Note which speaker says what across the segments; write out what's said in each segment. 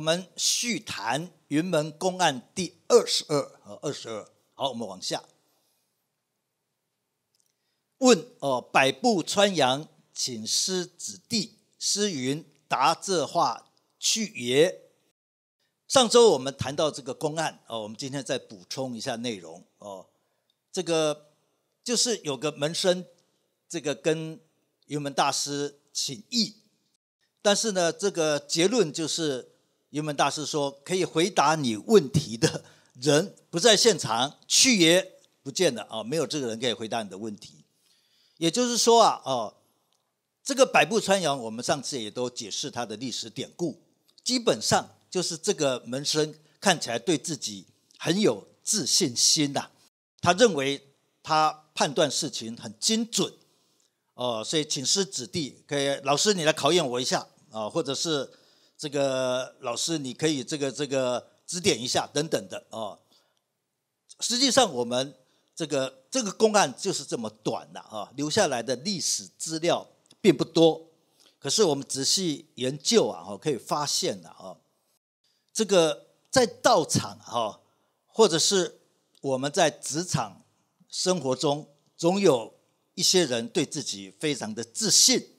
Speaker 1: 我们续谈云门公案第二十二和二十二。好，我们往下。问哦，百步穿杨，请师子弟。师云：答这话去也。上周我们谈到这个公案哦，我们今天再补充一下内容哦。这个就是有个门生，这个跟云门大师请意，但是呢，这个结论就是。云门大师说：“可以回答你问题的人不在现场，去也不见了啊！没有这个人可以回答你的问题。也就是说啊，哦，这个百步穿杨，我们上次也都解释他的历史典故，基本上就是这个门生看起来对自己很有自信心呐，他认为他判断事情很精准，哦，所以请师子弟，给老师你来考验我一下啊，或者是。”这个老师，你可以这个这个指点一下，等等的哦。实际上，我们这个这个公案就是这么短的啊，留下来的历史资料并不多。可是我们仔细研究啊，可以发现的啊，这个在道场哈，或者是我们在职场生活中，总有一些人对自己非常的自信。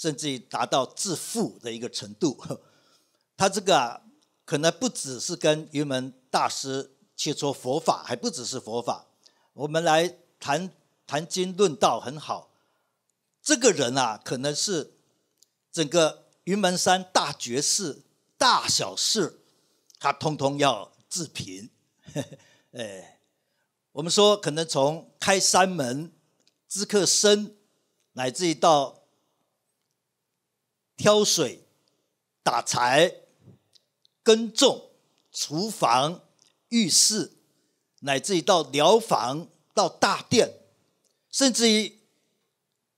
Speaker 1: 甚至于达到自富的一个程度，他这个可能不只是跟云门大师切磋佛法，还不只是佛法。我们来谈谈经论道很好，这个人啊，可能是整个云门山大觉寺大小寺，他通通要自贫。哎，我们说可能从开山门知客僧，乃至于到。挑水、打柴、耕种、厨房、浴室，乃至于到疗房、到大殿，甚至于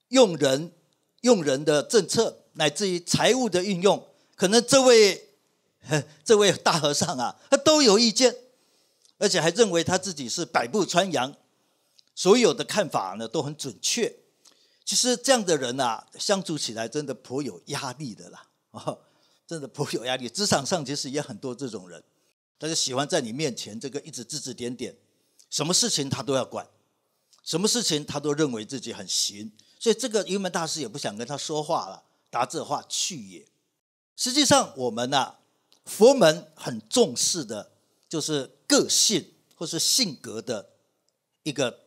Speaker 1: 用人、用人的政策，乃至于财务的运用，可能这位这位大和尚啊，他都有意见，而且还认为他自己是百步穿杨，所有的看法呢都很准确。其实这样的人啊，相处起来真的颇有压力的啦，哦，真的颇有压力。职场上其实也很多这种人，他就喜欢在你面前这个一直指指点点，什么事情他都要管，什么事情他都认为自己很行。所以这个云门大师也不想跟他说话了，答这话去也。实际上，我们呐，佛门很重视的，就是个性或是性格的一个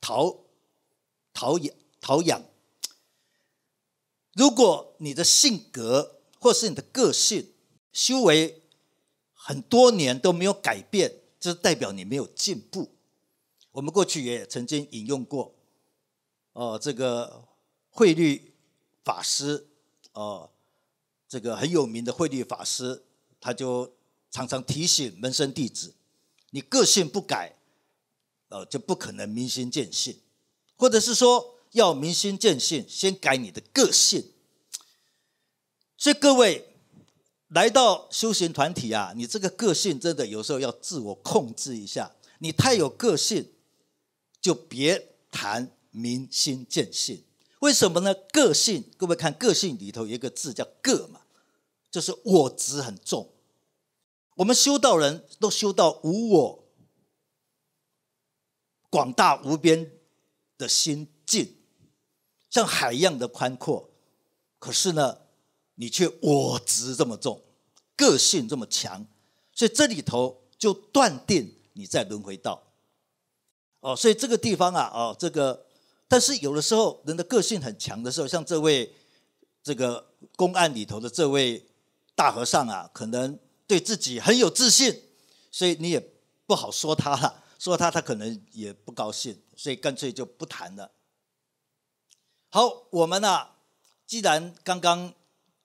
Speaker 1: 陶陶冶。陶养，如果你的性格或是你的个性修为很多年都没有改变，就代表你没有进步。我们过去也曾经引用过，哦，这个汇率法师，哦，这个很有名的汇率法师，他就常常提醒门生弟子：，你个性不改，呃，就不可能明心见性，或者是说。要明心见性，先改你的个性。所以各位来到修行团体啊，你这个个性真的有时候要自我控制一下。你太有个性，就别谈明心见性。为什么呢？个性，各位看个性里头有一个字叫“个”嘛，就是我执很重。我们修道人都修到无我、广大无边的心境。像海一样的宽阔，可是呢，你却我执这么重，个性这么强，所以这里头就断定你在轮回道。哦，所以这个地方啊，哦，这个，但是有的时候人的个性很强的时候，像这位这个公案里头的这位大和尚啊，可能对自己很有自信，所以你也不好说他了，说他他可能也不高兴，所以干脆就不谈了。好，我们啊，既然刚刚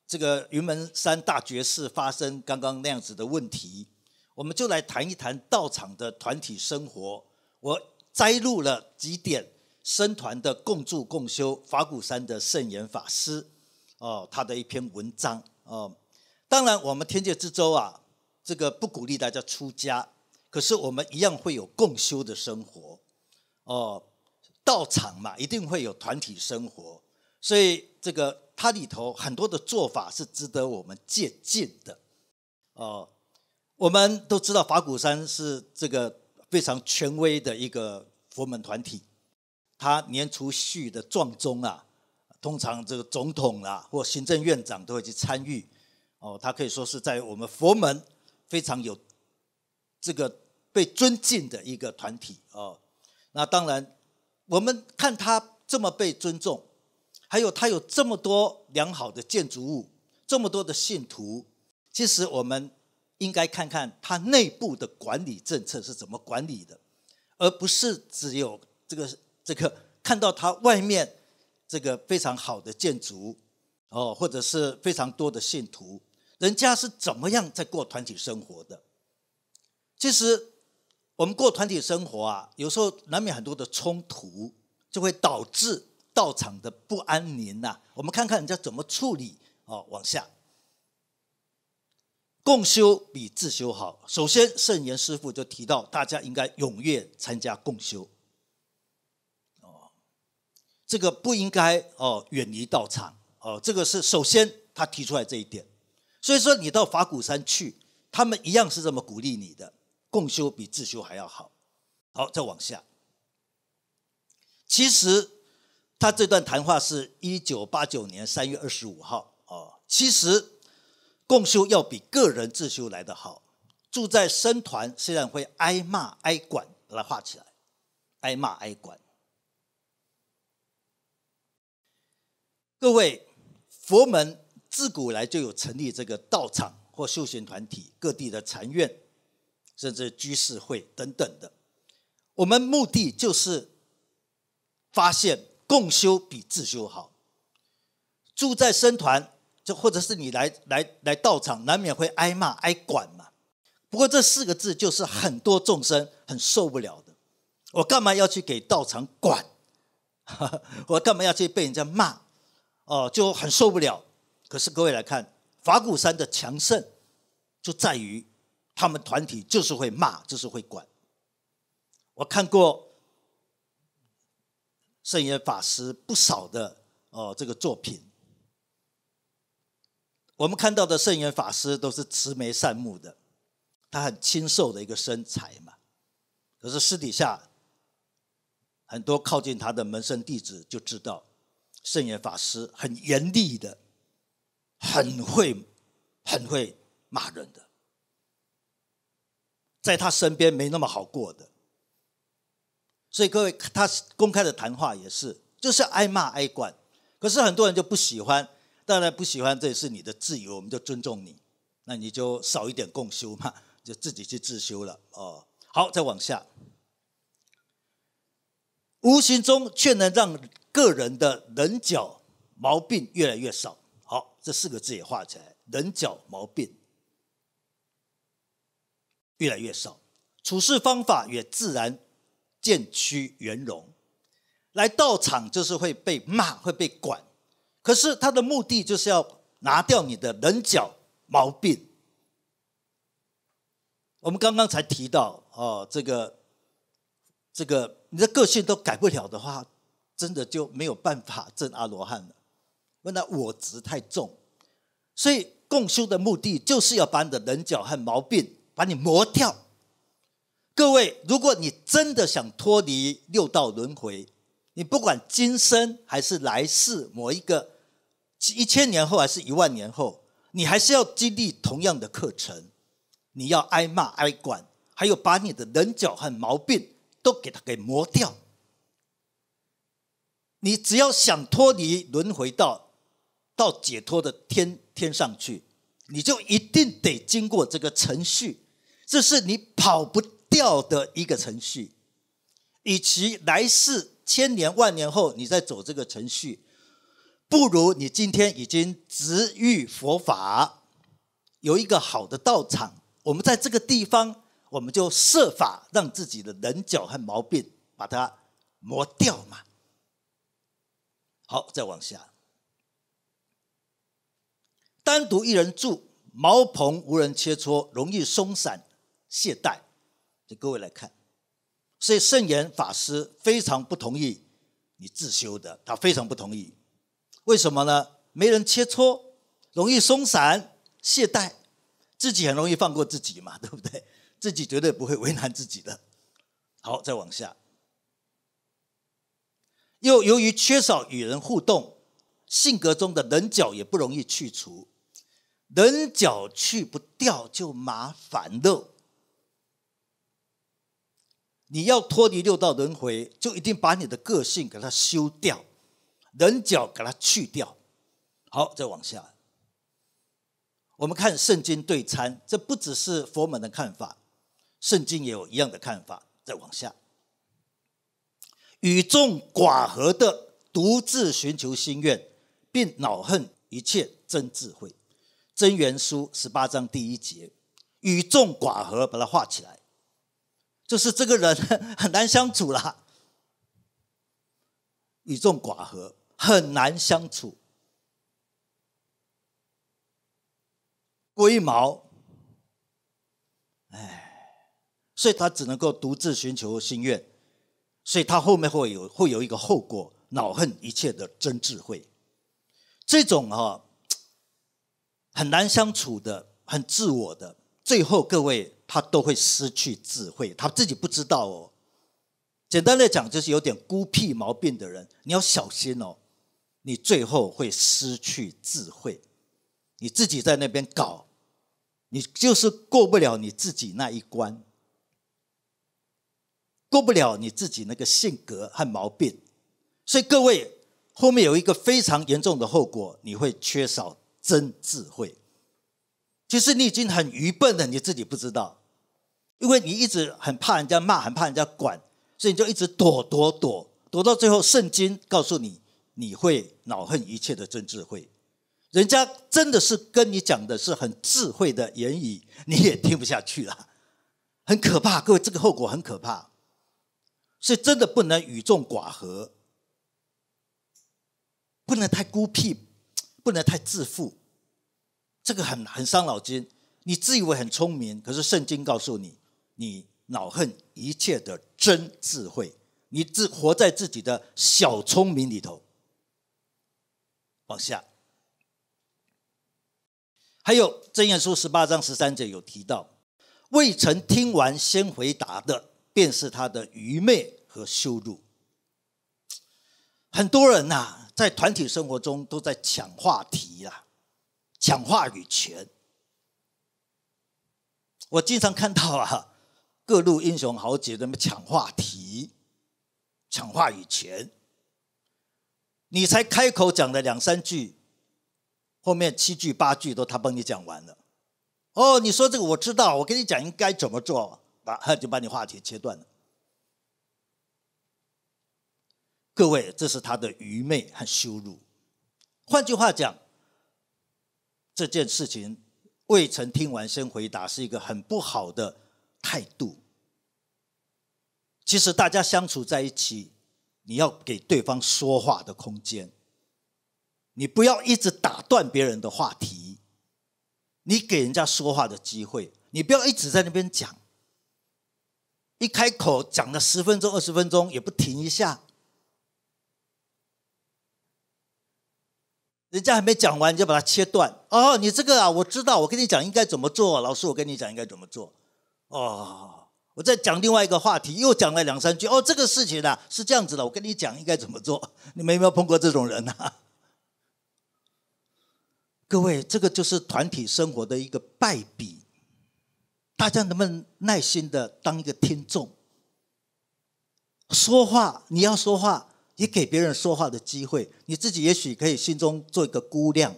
Speaker 1: 这个云门山大觉寺发生刚刚那样子的问题，我们就来谈一谈道场的团体生活。我摘录了几点僧团的共住共修，法鼓山的圣严法师哦，他的一篇文章哦。当然，我们天界之舟啊，这个不鼓励大家出家，可是我们一样会有共修的生活哦。道场嘛，一定会有团体生活，所以这个它里头很多的做法是值得我们借鉴的。哦，我们都知道法鼓山是这个非常权威的一个佛门团体，他年除序的撞钟啊，通常这个总统啊或行政院长都会去参与。哦，他可以说是在我们佛门非常有这个被尊敬的一个团体。哦，那当然。我们看他这么被尊重，还有他有这么多良好的建筑物，这么多的信徒，其实我们应该看看他内部的管理政策是怎么管理的，而不是只有这个这个看到他外面这个非常好的建筑哦，或者是非常多的信徒，人家是怎么样在过团体生活的？其实我们过团体生活啊，有时候难免很多的冲突，就会导致道场的不安宁呐。我们看看人家怎么处理哦。往下，共修比自修好。首先，圣严师父就提到，大家应该踊跃参加共修。哦，这个不应该哦远离道场哦，这个是首先他提出来这一点。所以说，你到法鼓山去，他们一样是这么鼓励你的。共修比自修还要好，好，再往下。其实他这段谈话是一九八九年三月二十五号哦。其实共修要比个人自修来得好。住在僧团虽然会挨骂挨管，来画起来，挨骂挨管。各位，佛门自古来就有成立这个道场或修行团体，各地的禅院。甚至居士会等等的，我们目的就是发现共修比自修好。住在僧团，就或者是你来来来道场，难免会挨骂挨管嘛。不过这四个字就是很多众生很受不了的，我干嘛要去给道场管？我干嘛要去被人家骂？哦，就很受不了。可是各位来看，法鼓山的强盛就在于。他们团体就是会骂，就是会管。我看过圣严法师不少的哦，这个作品。我们看到的圣严法师都是慈眉善目的，他很清瘦的一个身材嘛。可是私底下很多靠近他的门生弟子就知道，圣严法师很严厉的，很会很会骂人的。在他身边没那么好过的，所以各位他公开的谈话也是，就是挨骂挨管，可是很多人就不喜欢，当然不喜欢这也是你的自由，我们就尊重你，那你就少一点共修嘛，就自己去自修了哦。好，再往下，无形中却能让个人的棱角毛病越来越少。好，这四个字也画起来，棱角毛病。越来越少，处事方法也自然渐趋圆融。来到场就是会被骂，会被管，可是他的目的就是要拿掉你的棱角毛病。我们刚刚才提到，哦，这个这个你的个性都改不了的话，真的就没有办法证阿罗汉了。那我执太重，所以共修的目的就是要把你的棱角和毛病。把你磨掉，各位，如果你真的想脱离六道轮回，你不管今生还是来世，某一个一千年后还是一万年后，你还是要经历同样的课程，你要挨骂挨管，还有把你的棱角和毛病都给他给磨掉。你只要想脱离轮回到到解脱的天天上去，你就一定得经过这个程序。这是你跑不掉的一个程序。与其来世千年万年后你再走这个程序，不如你今天已经直遇佛法，有一个好的道场。我们在这个地方，我们就设法让自己的棱角和毛病把它磨掉嘛。好，再往下。单独一人住茅棚，无人切磋，容易松散。懈怠，对各位来看，所以圣严法师非常不同意你自修的，他非常不同意。为什么呢？没人切磋，容易松散懈怠，自己很容易放过自己嘛，对不对？自己绝对不会为难自己的。好，再往下。又由于缺少与人互动，性格中的棱角也不容易去除，棱角去不掉就麻烦了。你要脱离六道轮回，就一定把你的个性给它修掉，人角给它去掉。好，再往下，我们看圣经对参，这不只是佛门的看法，圣经也有一样的看法。再往下，与众寡合的独自寻求心愿，并恼恨一切真智慧。真元书十八章第一节，与众寡合，把它画起来。就是这个人 很难相处啦，与众寡合很难相处，龟毛，哎，所以他只能够独自寻求心愿，所以他后面会有会有一个后果，恼恨一切的真智慧，这种哈很难相处的，很自我的，最后各位。他都会失去智慧，他自己不知道哦。简单来讲，就是有点孤僻毛病的人，你要小心哦。你最后会失去智慧，你自己在那边搞，你就是过不了你自己那一关，过不了你自己那个性格和毛病。所以各位，后面有一个非常严重的后果，你会缺少真智慧。其实你已经很愚笨了，你自己不知道，因为你一直很怕人家骂，很怕人家管，所以你就一直躲躲躲，躲到最后，圣经告诉你，你会恼恨一切的真智慧。人家真的是跟你讲的是很智慧的言语，你也听不下去了，很可怕。各位，这个后果很可怕，所以真的不能与众寡合，不能太孤僻，不能太自负。这个很很伤脑筋，你自以为很聪明，可是圣经告诉你，你恼恨一切的真智慧，你只活在自己的小聪明里头。往下，还有箴言书十八章十三节有提到，未曾听完先回答的，便是他的愚昧和羞辱。很多人呐，在团体生活中都在抢话题呀。抢话语权，我经常看到啊，各路英雄豪杰怎么抢话题、抢话语权？你才开口讲了两三句，后面七句八句都他帮你讲完了。哦，你说这个我知道，我跟你讲应该怎么做，把 就把你话题切断了。各位，这是他的愚昧和羞辱。换句话讲。这件事情，未曾听完先回答，是一个很不好的态度。其实大家相处在一起，你要给对方说话的空间，你不要一直打断别人的话题，你给人家说话的机会，你不要一直在那边讲，一开口讲了十分钟、二十分钟也不停一下。人家还没讲完，你就把它切断哦！你这个啊，我知道，我跟你讲应该怎么做。老师，我跟你讲应该怎么做哦。我在讲另外一个话题，又讲了两三句哦。这个事情啊是这样子的，我跟你讲应该怎么做。你们有没有碰过这种人呢？各位，这个就是团体生活的一个败笔。大家能不能耐心的当一个听众？说话，你要说话。你给别人说话的机会，你自己也许可以心中做一个估量。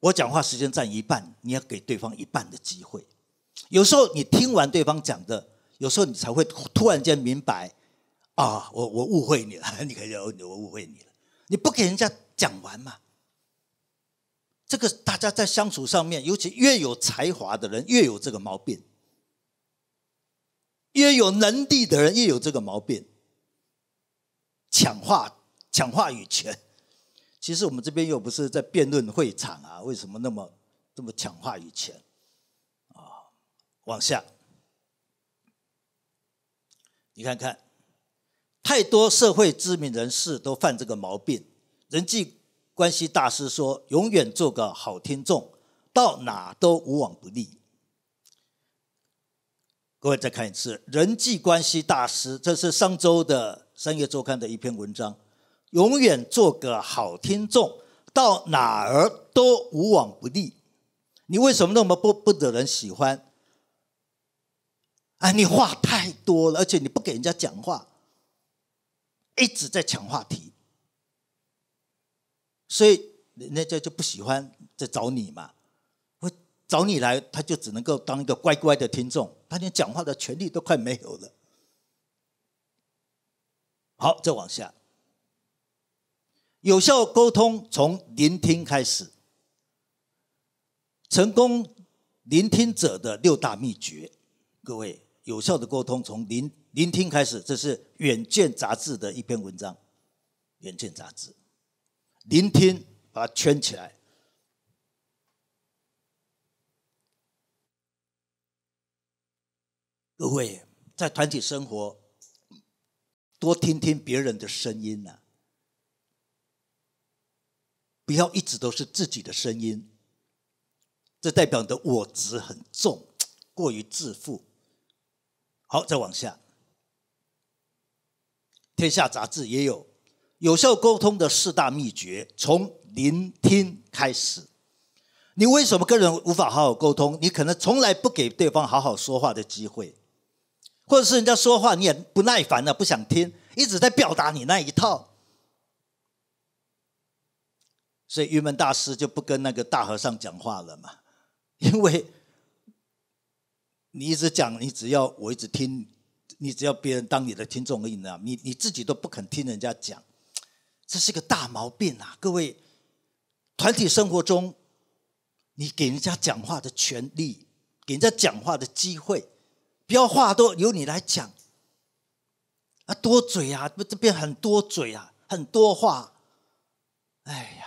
Speaker 1: 我讲话时间占一半，你要给对方一半的机会。有时候你听完对方讲的，有时候你才会突然间明白，啊，我我误会你了，你可能我误会你了。你不给人家讲完嘛？这个大家在相处上面，尤其越有才华的人越有这个毛病，越有能力的人越有这个毛病。抢话抢话语权，其实我们这边又不是在辩论会场啊，为什么那么这么抢话语权？啊，往下，你看看，太多社会知名人士都犯这个毛病。人际关系大师说，永远做个好听众，到哪都无往不利。各位再看一次，人际关系大师，这是上周的。三月周刊的一篇文章，永远做个好听众，到哪儿都无往不利。你为什么那么不不惹人喜欢？啊，你话太多了，而且你不给人家讲话，一直在抢话题，所以人家就就不喜欢在找你嘛。我找你来，他就只能够当一个乖乖的听众，他连讲话的权利都快没有了。好，再往下。有效沟通从聆听开始。成功聆听者的六大秘诀。各位，有效的沟通从聆聆听开始，这是《远见》杂志的一篇文章，《远见》杂志。聆听，把它圈起来。各位，在团体生活。多听听别人的声音呐，不要一直都是自己的声音。这代表的我执很重，过于自负。好，再往下。天下杂志也有，有效沟通的四大秘诀，从聆听开始。你为什么跟人无法好好沟通？你可能从来不给对方好好说话的机会。或者是人家说话你也不耐烦了，不想听，一直在表达你那一套，所以云门大师就不跟那个大和尚讲话了嘛，因为你一直讲，你只要我一直听，你只要别人当你的听众而已呢，你你自己都不肯听人家讲，这是个大毛病啊！各位，团体生活中，你给人家讲话的权利，给人家讲话的机会。不要话多，由你来讲啊，多嘴啊，这这边很多嘴啊，很多话。哎呀，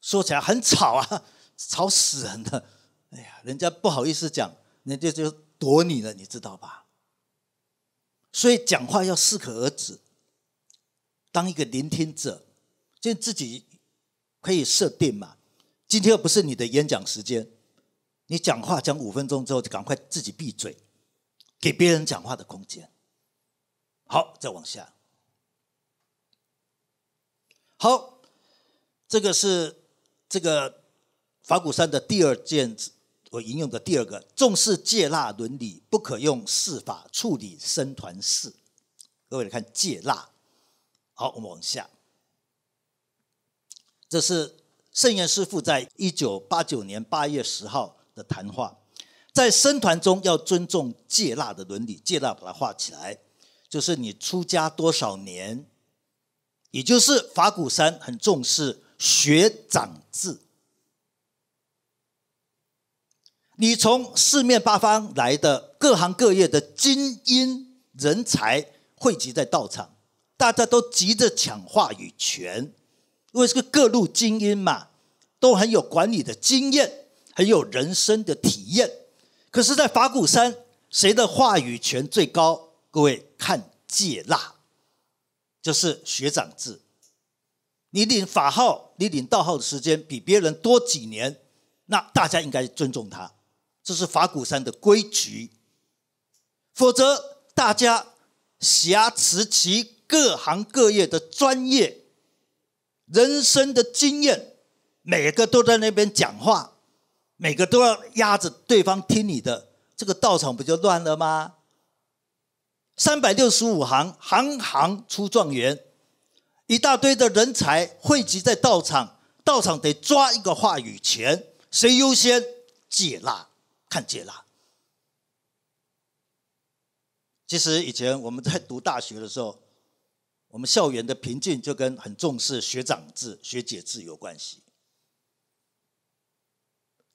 Speaker 1: 说起来很吵啊，吵死人的。哎呀，人家不好意思讲，人家就躲你了，你知道吧？所以讲话要适可而止。当一个聆听者，就自己可以设定嘛。今天又不是你的演讲时间，你讲话讲五分钟之后，就赶快自己闭嘴。给别人讲话的空间。好，再往下。好，这个是这个法鼓山的第二件我引用的第二个，重视戒辣伦理，不可用事法处理僧团事。各位来看戒辣。好，我们往下。这是圣严师父在一九八九年八月十号的谈话。在僧团中要尊重戒腊的伦理，戒腊把它画起来，就是你出家多少年，也就是法鼓山很重视学长制。你从四面八方来的各行各业的精英人才汇集在道场，大家都急着抢话语权，因为是个各路精英嘛，都很有管理的经验，很有人生的体验。可是，在法鼓山，谁的话语权最高？各位看，戒腊，就是学长制。你领法号，你领道号的时间比别人多几年，那大家应该尊重他，这是法鼓山的规矩。否则，大家挟持其各行各业的专业、人生的经验，每个都在那边讲话。每个都要压着对方听你的，这个道场不就乱了吗？三百六十五行，行行出状元，一大堆的人才汇集在道场，道场得抓一个话语权，谁优先解辣？看解辣。其实以前我们在读大学的时候，我们校园的平静就跟很重视学长制、学姐制有关系。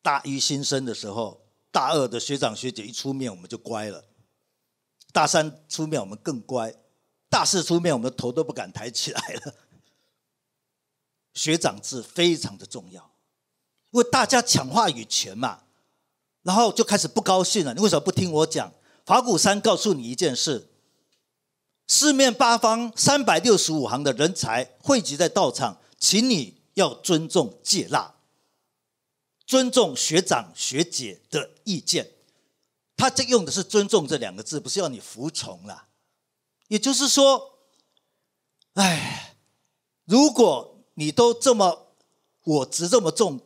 Speaker 1: 大一新生的时候，大二的学长学姐一出面，我们就乖了；大三出面，我们更乖；大四出面，我们头都不敢抬起来了。学长制非常的重要，因为大家抢话语权嘛，然后就开始不高兴了。你为什么不听我讲？法鼓山告诉你一件事：四面八方三百六十五行的人才汇集在道场，请你要尊重、接纳。尊重学长学姐的意见，他这用的是“尊重”这两个字，不是要你服从啦。也就是说，哎，如果你都这么我执这么重，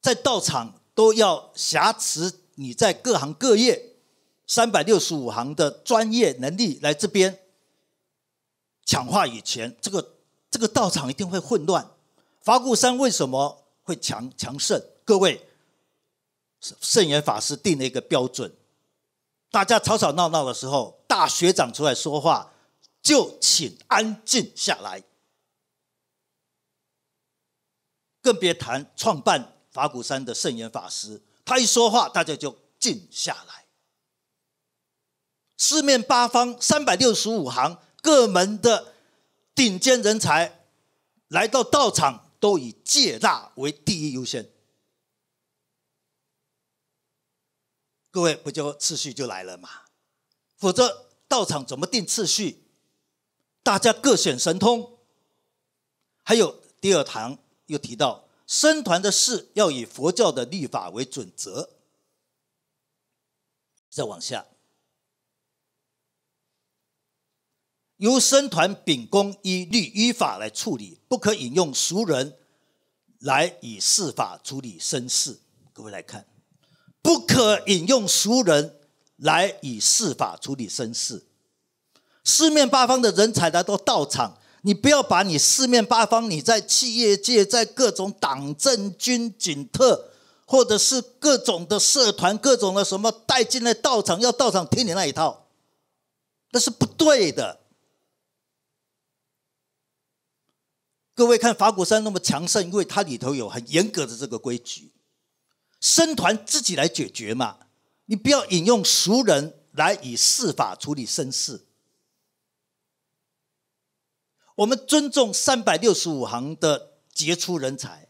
Speaker 1: 在道场都要挟持你在各行各业三百六十五行的专业能力来这边抢话语权，这个这个道场一定会混乱。法鼓山为什么？会强强盛，各位，圣严法师定了一个标准：，大家吵吵闹闹的时候，大学长出来说话，就请安静下来，更别谈创办法鼓山的圣严法师，他一说话，大家就静下来。四面八方、三百六十五行各门的顶尖人才来到道场。都以戒大为第一优先，各位不就次序就来了嘛？否则道场怎么定次序？大家各显神通。还有第二堂又提到，僧团的事要以佛教的律法为准则。再往下。由僧团秉公依律依法来处理，不可引用熟人来以司法处理身事。各位来看，不可引用熟人来以司法处理身事。四面八方的人才来到道场，你不要把你四面八方你在企业界、在各种党政军警特，或者是各种的社团、各种的什么带进来道场，要道场听你那一套，那是不对的。各位看，法鼓山那么强盛，因为它里头有很严格的这个规矩，生团自己来解决嘛，你不要引用俗人来以事法处理身事。我们尊重三百六十五行的杰出人才，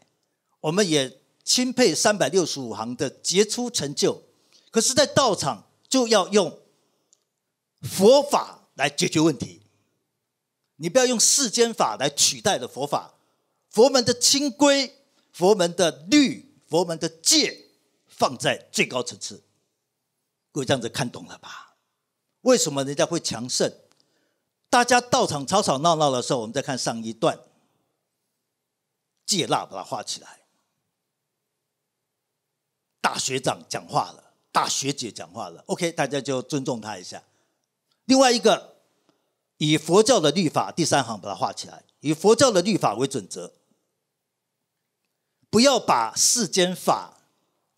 Speaker 1: 我们也钦佩三百六十五行的杰出成就，可是，在道场就要用佛法来解决问题。你不要用世间法来取代的佛法，佛门的清规、佛门的律、佛门的戒，放在最高层次。各位这样子看懂了吧？为什么人家会强盛？大家到场吵吵闹闹的时候，我们再看上一段，戒辣把它画起来。大学长讲话了，大学姐讲话了，OK，大家就尊重他一下。另外一个。以佛教的律法第三行把它画起来，以佛教的律法为准则，不要把世间法、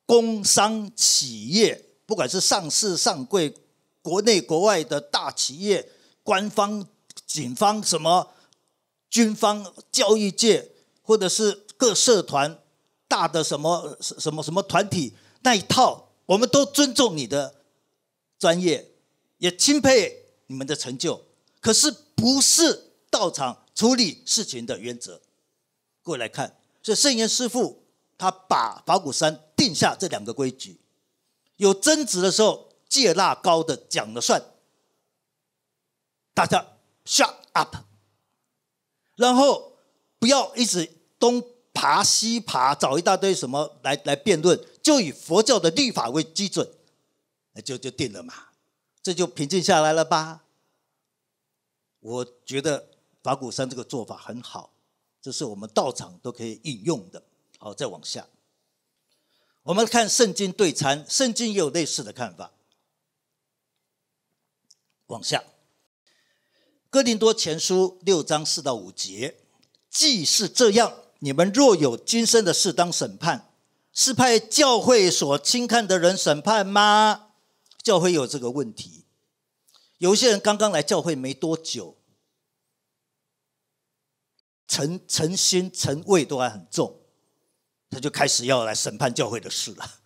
Speaker 1: 工商企业，不管是上市上柜、国内国外的大企业、官方、警方、什么军方、教育界，或者是各社团、大的什么什什么什么团体那一套，我们都尊重你的专业，也钦佩你们的成就。可是不是道场处理事情的原则？过来看，以圣严师父他把法鼓山定下这两个规矩：有争执的时候，戒腊高的讲了算，大家 shut up，然后不要一直东爬西爬，找一大堆什么来来辩论，就以佛教的律法为基准，就就定了嘛，这就平静下来了吧。我觉得法鼓山这个做法很好，这是我们道场都可以应用的。好，再往下，我们看圣经对禅，圣经也有类似的看法。往下，哥林多前书六章四到五节，既是这样，你们若有今生的事当审判，是派教会所轻看的人审判吗？教会有这个问题。有些人刚刚来教会没多久，成成心成畏都还很重，他就开始要来审判教会的事了，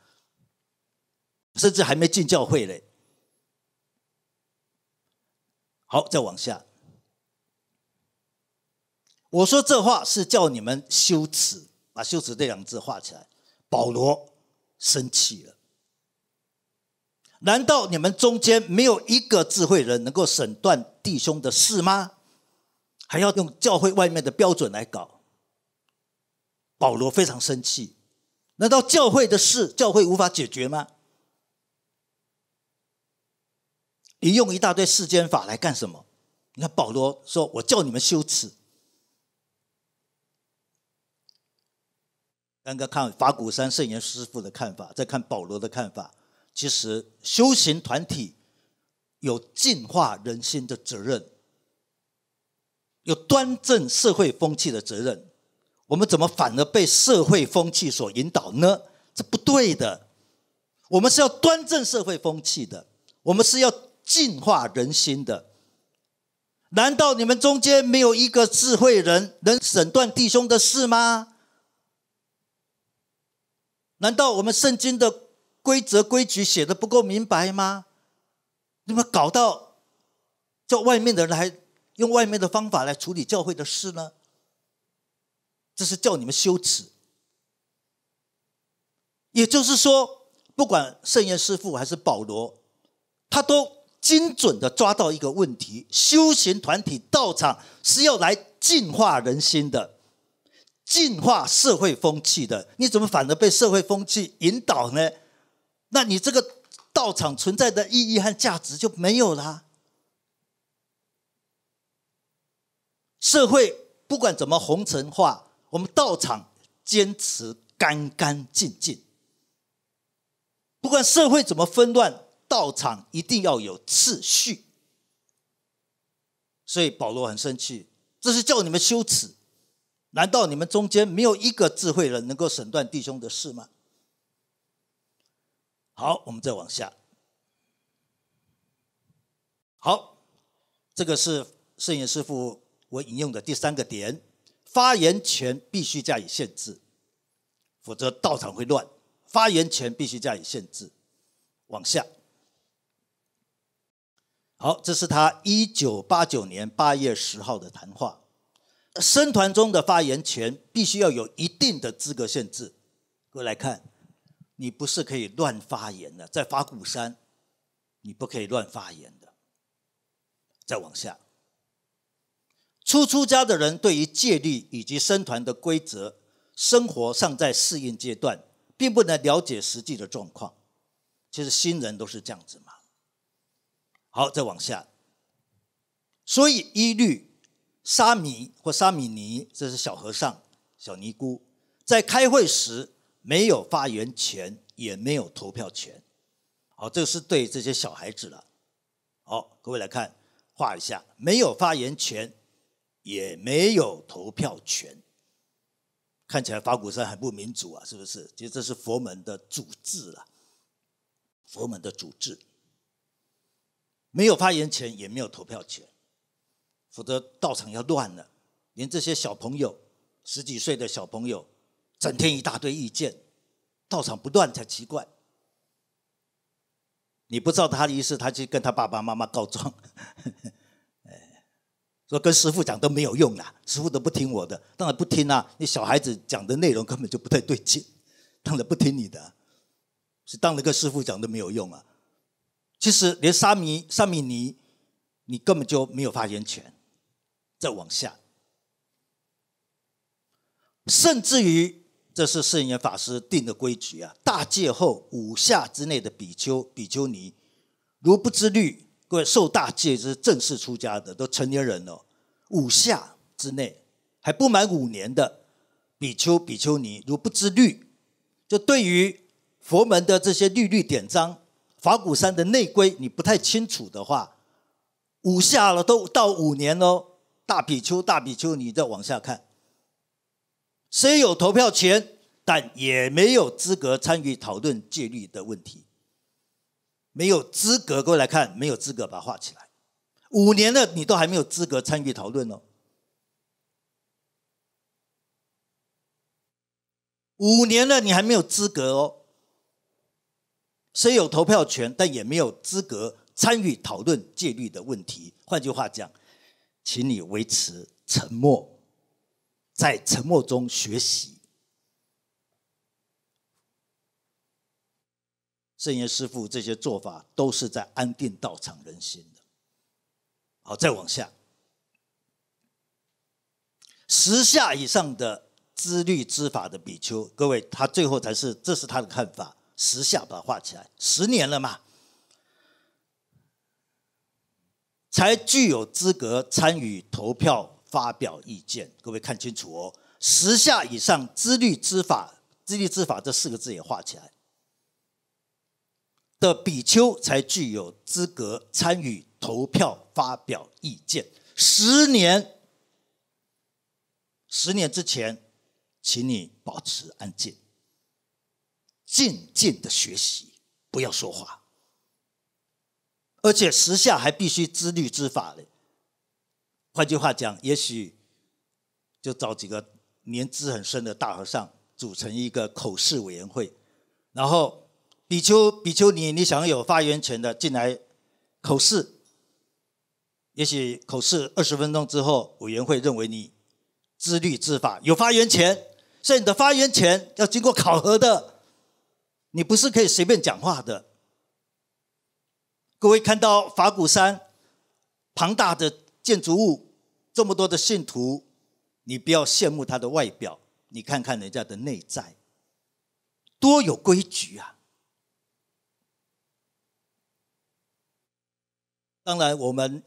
Speaker 1: 甚至还没进教会嘞。好，再往下，我说这话是叫你们羞耻，把“羞耻”这两字画起来。保罗生气了。难道你们中间没有一个智慧人能够审断弟兄的事吗？还要用教会外面的标准来搞？保罗非常生气。难道教会的事教会无法解决吗？你用一大堆世间法来干什么？你看保罗说：“我叫你们羞耻。”刚刚看法鼓山圣严师父的看法，再看保罗的看法。其实，修行团体有净化人心的责任，有端正社会风气的责任。我们怎么反而被社会风气所引导呢？这不对的。我们是要端正社会风气的，我们是要净化人心的。难道你们中间没有一个智慧人能审断弟兄的事吗？难道我们圣经的？规则规矩写的不够明白吗？你们搞到叫外面的人来用外面的方法来处理教会的事呢？这是叫你们羞耻。也就是说，不管圣约师傅还是保罗，他都精准的抓到一个问题：修行团体道场是要来净化人心的，净化社会风气的。你怎么反而被社会风气引导呢？那你这个道场存在的意义和价值就没有啦。社会不管怎么红尘化，我们道场坚持干干净净。不管社会怎么纷乱，道场一定要有秩序。所以保罗很生气，这是叫你们羞耻。难道你们中间没有一个智慧人能够审断弟兄的事吗？好，我们再往下。好，这个是摄影师傅我引用的第三个点：发言权必须加以限制，否则道场会乱。发言权必须加以限制。往下。好，这是他一九八九年八月十号的谈话。生团中的发言权必须要有一定的资格限制。各位来看。你不是可以乱发言的，在法鼓山，你不可以乱发言的。再往下，初出家的人对于戒律以及僧团的规则，生活尚在适应阶段，并不能了解实际的状况。其实新人都是这样子嘛。好，再往下，所以一律沙弥或沙弥尼，这是小和尚、小尼姑，在开会时。没有发言权，也没有投票权。好，这个是对这些小孩子了。好，各位来看，画一下，没有发言权，也没有投票权。看起来法鼓山很不民主啊，是不是？其实这是佛门的主治了，佛门的主治，没有发言权，也没有投票权，否则道场要乱了。连这些小朋友，十几岁的小朋友。整天一大堆意见，到场不断才奇怪。你不知道他的意思，他去跟他爸爸妈妈告状，哎，说跟师傅讲都没有用啊，师傅都不听我的，当然不听啊。你小孩子讲的内容根本就不太对劲，当然不听你的，是当了个师傅讲都没有用啊。其实连沙弥、沙弥尼，你根本就没有发言权。再往下，甚至于。这是圣严法师定的规矩啊！大戒后五下之内的比丘、比丘尼，如不知律，各位受大戒之正式出家的，都成年人了。五下之内还不满五年的比丘、比丘尼，如不知律，就对于佛门的这些律律典章、法鼓山的内规，你不太清楚的话，五下了都到五年喽。大比丘、大比丘尼，再往下看。虽有投票权，但也没有资格参与讨论戒律的问题，没有资格各位来看，没有资格把它画起来。五年了，你都还没有资格参与讨论哦。五年了，你还没有资格哦。虽有投票权，但也没有资格参与讨论戒律的问题。换句话讲，请你维持沉默。在沉默中学习，圣严师傅这些做法都是在安定道场人心的。好，再往下，十下以上的资律知法的比丘，各位他最后才是，这是他的看法。十下把它画起来，十年了嘛，才具有资格参与投票。发表意见，各位看清楚哦。十下以上自律之法，自律之法这四个字也画起来的比丘才具有资格参与投票发表意见。十年，十年之前，请你保持安静，静静的学习，不要说话。而且时下还必须知律知法嘞。换句话讲，也许就找几个年资很深的大和尚组成一个口试委员会，然后比丘、比丘尼你想有发言权的进来口试。也许口试二十分钟之后，委员会认为你自律、知法，有发言权，所以你的发言权要经过考核的，你不是可以随便讲话的。各位看到法鼓山庞大的。建筑物这么多的信徒，你不要羡慕他的外表，你看看人家的内在，多有规矩啊！当然，我们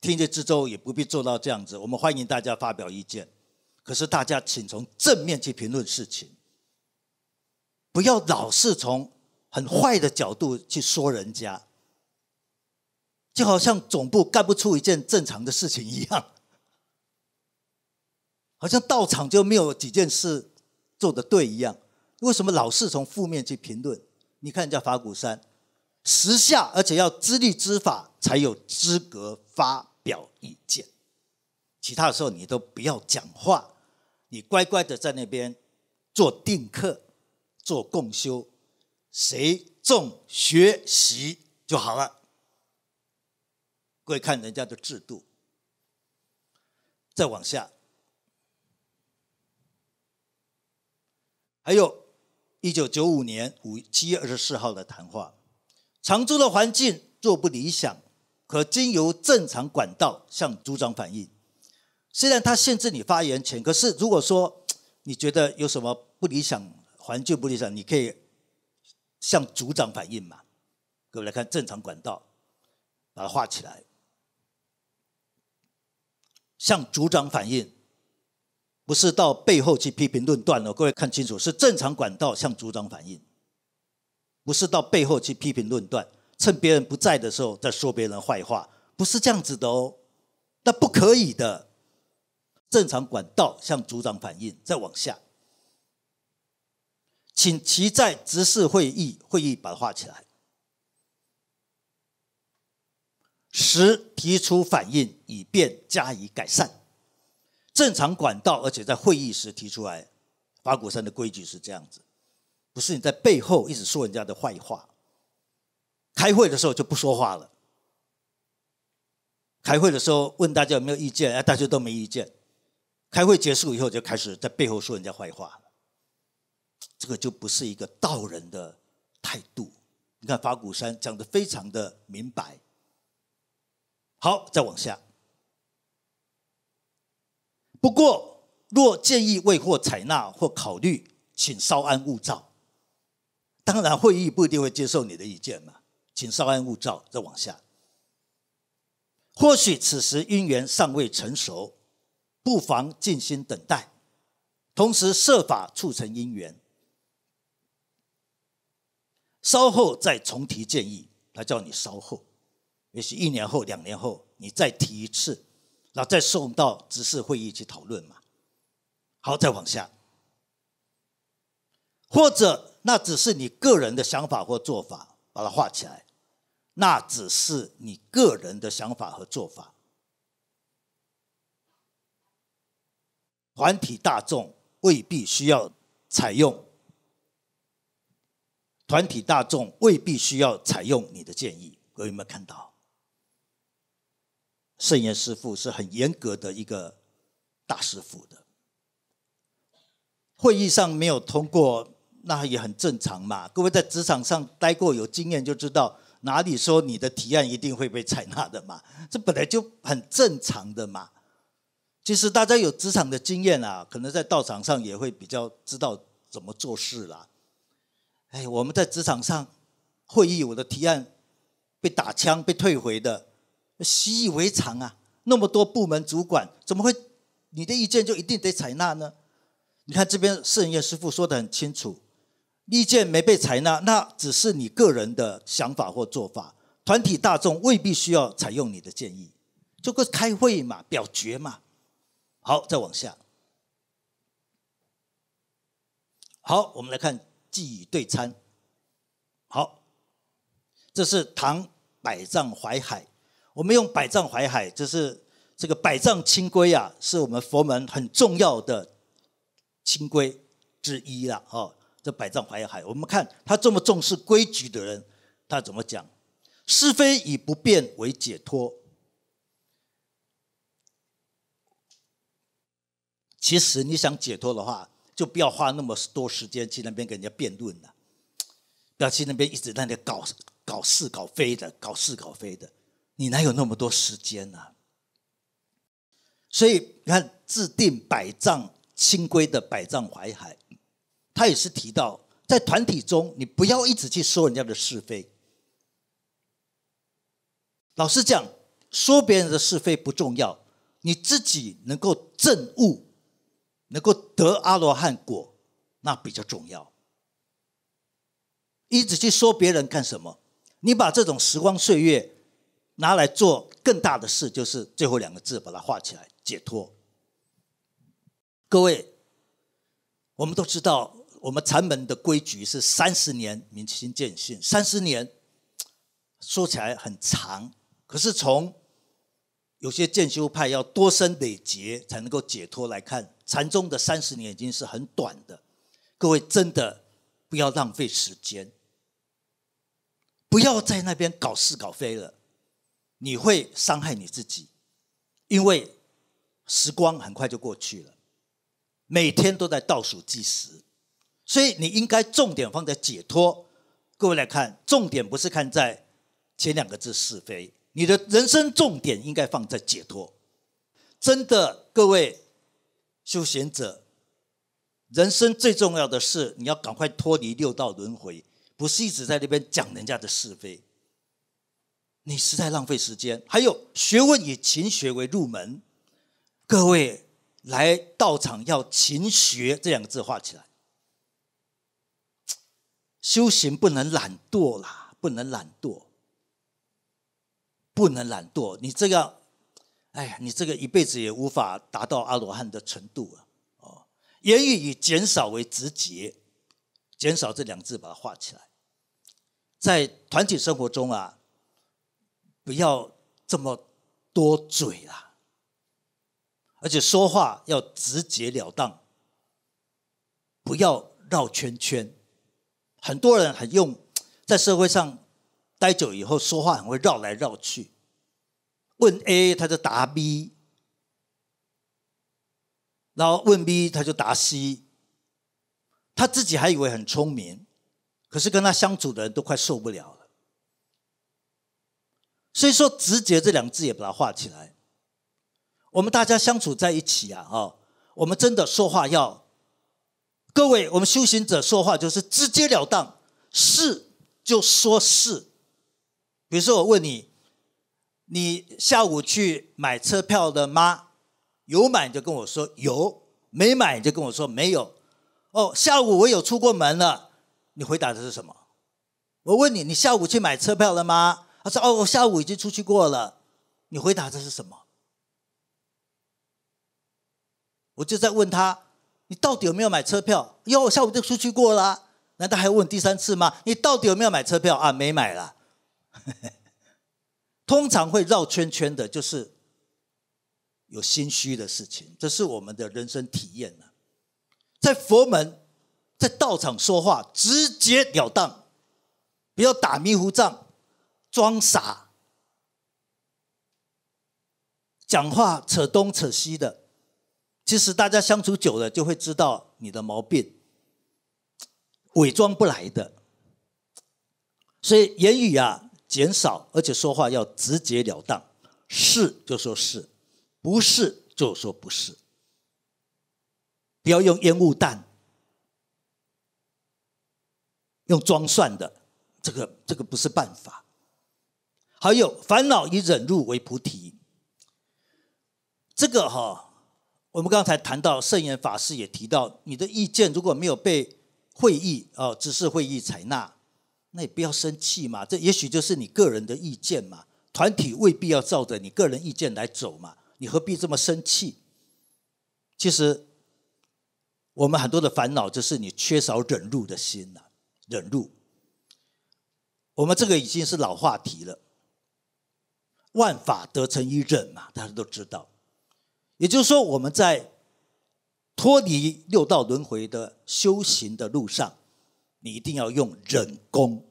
Speaker 1: 天界之中也不必做到这样子。我们欢迎大家发表意见，可是大家请从正面去评论事情，不要老是从很坏的角度去说人家。就好像总部干不出一件正常的事情一样，好像道场就没有几件事做得对一样。为什么老是从负面去评论？你看人家法鼓山，时下而且要知律知法才有资格发表意见，其他的时候你都不要讲话，你乖乖的在那边做定课、做共修，谁重学习就好了。各位看人家的制度，再往下，还有1995年五七月二十四号的谈话，长租的环境若不理想，可经由正常管道向组长反映。虽然他限制你发言权，可是如果说 你觉得有什么不理想环境不理想，你可以向组长反映嘛。各位来看正常管道，把它画起来。向组长反映，不是到背后去批评论断哦。各位看清楚，是正常管道向组长反映，不是到背后去批评论断。趁别人不在的时候再说别人坏话，不是这样子的哦，那不可以的。正常管道向组长反映，再往下，请其在执事会议，会议把它画起来。时提出反应，以便加以改善。正常管道，而且在会议时提出来。法鼓山的规矩是这样子：不是你在背后一直说人家的坏话，开会的时候就不说话了。开会的时候问大家有没有意见，哎，大家都没意见。开会结束以后就开始在背后说人家坏话了。这个就不是一个道人的态度。你看法鼓山讲的非常的明白。好，再往下。不过，若建议未获采纳或考虑，请稍安勿躁。当然，会议不一定会接受你的意见嘛，请稍安勿躁。再往下，或许此时姻缘尚未成熟，不妨静心等待，同时设法促成姻缘。稍后再重提建议，他叫你稍后。也许一年后、两年后，你再提一次，然后再送到执事会议去讨论嘛。好，再往下，或者那只是你个人的想法或做法，把它画起来，那只是你个人的想法和做法。团体大众未必需要采用，团体大众未必需要采用你的建议。各位有没有看到？圣严师傅是很严格的一个大师傅的。会议上没有通过，那也很正常嘛。各位在职场上待过有经验就知道，哪里说你的提案一定会被采纳的嘛？这本来就很正常的嘛。其实大家有职场的经验啊，可能在道场上也会比较知道怎么做事啦。哎，我们在职场上会议，我的提案被打枪被退回的。习以为常啊！那么多部门主管，怎么会你的意见就一定得采纳呢？你看这边圣业师傅说的很清楚，意见没被采纳，那只是你个人的想法或做法，团体大众未必需要采用你的建议。就个开会嘛，表决嘛。好，再往下。好，我们来看《记语对餐》。好，这是唐百丈怀海。我们用百丈怀海，这是这个百丈清规啊，是我们佛门很重要的清规之一了。哦，这百丈怀海，我们看他这么重视规矩的人，他怎么讲？是非以不变为解脱。其实你想解脱的话，就不要花那么多时间去那边跟人家辩论了，不要去那边一直在那搞搞是搞非的，搞是搞非的。你哪有那么多时间呢？所以，你看制定《百丈清规》的百丈怀海，他也是提到，在团体中，你不要一直去说人家的是非。老实讲，说别人的是非不重要，你自己能够证悟，能够得阿罗汉果，那比较重要。一直去说别人干什么？你把这种时光岁月。拿来做更大的事，就是最后两个字，把它画起来，解脱。各位，我们都知道，我们禅门的规矩是三十年明心见性，三十年说起来很长，可是从有些建修派要多生累劫才能够解脱来看，禅宗的三十年已经是很短的。各位真的不要浪费时间，不要在那边搞事搞非了。你会伤害你自己，因为时光很快就过去了，每天都在倒数计时，所以你应该重点放在解脱。各位来看，重点不是看在前两个字是非，你的人生重点应该放在解脱。真的，各位修行者，人生最重要的是你要赶快脱离六道轮回，不是一直在那边讲人家的是非。你实在浪费时间。还有，学问以勤学为入门。各位来道场要勤学，这两个字画起来。修行不能懒惰啦，不能懒惰，不能懒惰。你这个，哎呀，你这个一辈子也无法达到阿罗汉的程度啊！哦，言语以减少为直接，减少这两个字把它画起来。在团体生活中啊。不要这么多嘴啦，而且说话要直截了当，不要绕圈圈。很多人很用在社会上待久以后，说话很会绕来绕去。问 A 他就答 B，然后问 B 他就答 C，他自己还以为很聪明，可是跟他相处的人都快受不了。所以说“直觉”这两个字也把它画起来。我们大家相处在一起呀，哦，我们真的说话要，各位我们修行者说话就是直截了当，是就说“是”。比如说我问你，你下午去买车票的吗？有买就跟我说有，没买就跟我说没有。哦，下午我有出过门了，你回答的是什么？我问你，你下午去买车票了吗？说哦，我下午已经出去过了。你回答这是什么？我就在问他，你到底有没有买车票？哟，下午就出去过了，难道还问第三次吗？你到底有没有买车票？啊，没买了。通常会绕圈圈的，就是有心虚的事情。这是我们的人生体验在佛门，在道场说话，直截了当，不要打迷糊仗。装傻，讲话扯东扯西的，其实大家相处久了就会知道你的毛病，伪装不来的。所以言语啊，减少，而且说话要直截了当，是就说是，不是就说不是，不要用烟雾弹，用装蒜的，这个这个不是办法。还有烦恼以忍辱为菩提，这个哈，我们刚才谈到圣严法师也提到，你的意见如果没有被会议哦，只是会议采纳，那也不要生气嘛。这也许就是你个人的意见嘛，团体未必要照着你个人意见来走嘛，你何必这么生气？其实，我们很多的烦恼就是你缺少忍辱的心呐，忍辱。我们这个已经是老话题了。万法得成一忍嘛，大家都知道。也就是说，我们在脱离六道轮回的修行的路上，你一定要用忍功。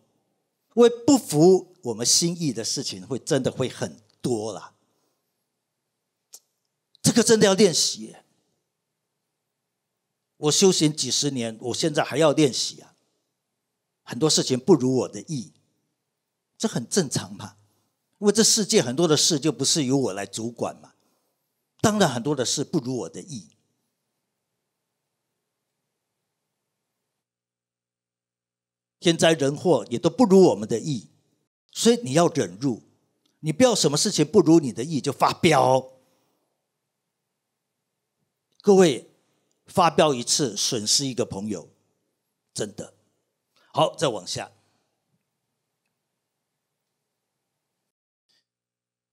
Speaker 1: 因为不服我们心意的事情，会真的会很多了。这个真的要练习。我修行几十年，我现在还要练习啊。很多事情不如我的意，这很正常嘛。因为这世界很多的事就不是由我来主管嘛，当然很多的事不如我的意，天灾人祸也都不如我们的意，所以你要忍住，你不要什么事情不如你的意就发飙。各位，发飙一次损失一个朋友，真的。好，再往下。